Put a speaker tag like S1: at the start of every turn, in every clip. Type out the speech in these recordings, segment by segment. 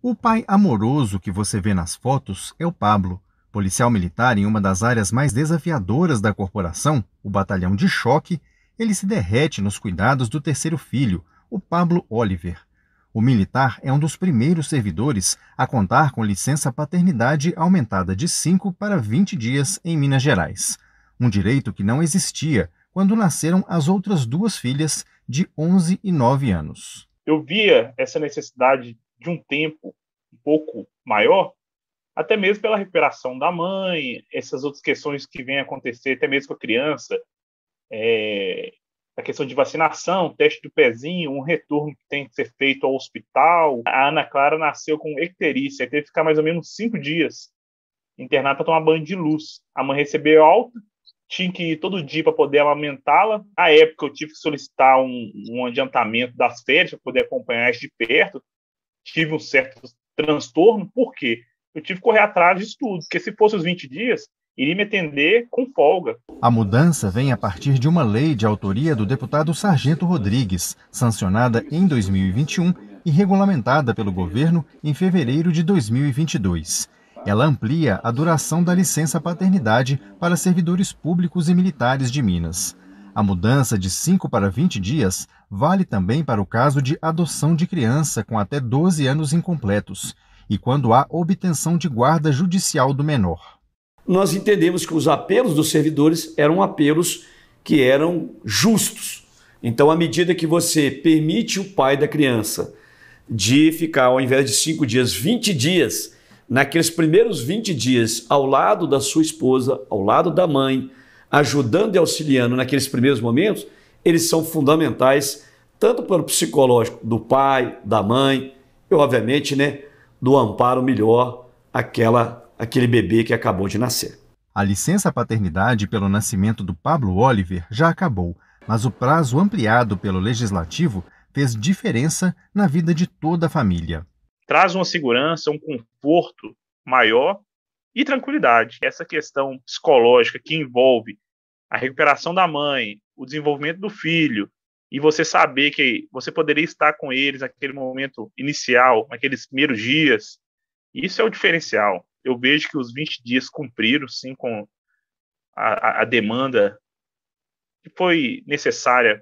S1: O pai amoroso que você vê nas fotos é o Pablo, policial militar em uma das áreas mais desafiadoras da corporação, o batalhão de choque. Ele se derrete nos cuidados do terceiro filho, o Pablo Oliver. O militar é um dos primeiros servidores a contar com licença paternidade aumentada de 5 para 20 dias em Minas Gerais, um direito que não existia quando nasceram as outras duas filhas de 11 e 9 anos.
S2: Eu via essa necessidade de um tempo um pouco maior, até mesmo pela recuperação da mãe, essas outras questões que vêm acontecer, até mesmo com a criança, é, a questão de vacinação, teste do pezinho, um retorno que tem que ser feito ao hospital. A Ana Clara nasceu com icterícia, teve que ficar mais ou menos cinco dias internada para tomar banho de luz. A mãe recebeu alta, tinha que ir todo dia para poder amamentá-la. Na época, eu tive que solicitar um, um adiantamento das férias para poder acompanhar de perto, tive um certo transtorno, porque eu tive que correr atrás de estudos porque se fosse os 20 dias, iria me
S1: atender com folga. A mudança vem a partir de uma lei de autoria do deputado Sargento Rodrigues, sancionada em 2021 e regulamentada pelo governo em fevereiro de 2022. Ela amplia a duração da licença paternidade para servidores públicos e militares de Minas. A mudança de 5 para 20 dias vale também para o caso de adoção de criança com até 12 anos incompletos e quando há obtenção de guarda judicial do menor.
S3: Nós entendemos que os apelos dos servidores eram apelos que eram justos. Então, à medida que você permite o pai da criança de ficar, ao invés de 5 dias, 20 dias, naqueles primeiros 20 dias, ao lado da sua esposa, ao lado da mãe, ajudando e auxiliando naqueles primeiros momentos, eles são fundamentais tanto para o psicológico do pai, da mãe e, obviamente, né, do amparo melhor aquela aquele bebê que acabou de nascer.
S1: A licença paternidade pelo nascimento do Pablo Oliver já acabou, mas o prazo ampliado pelo legislativo fez diferença na vida de toda a família.
S2: Traz uma segurança, um conforto maior e tranquilidade. Essa questão psicológica que envolve a recuperação da mãe, o desenvolvimento do filho, e você saber que você poderia estar com eles naquele momento inicial, naqueles primeiros dias, isso é o diferencial. Eu vejo que os 20 dias cumpriram, sim, com a, a demanda que foi necessária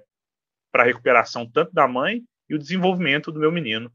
S2: para a recuperação tanto da mãe e o desenvolvimento do meu menino.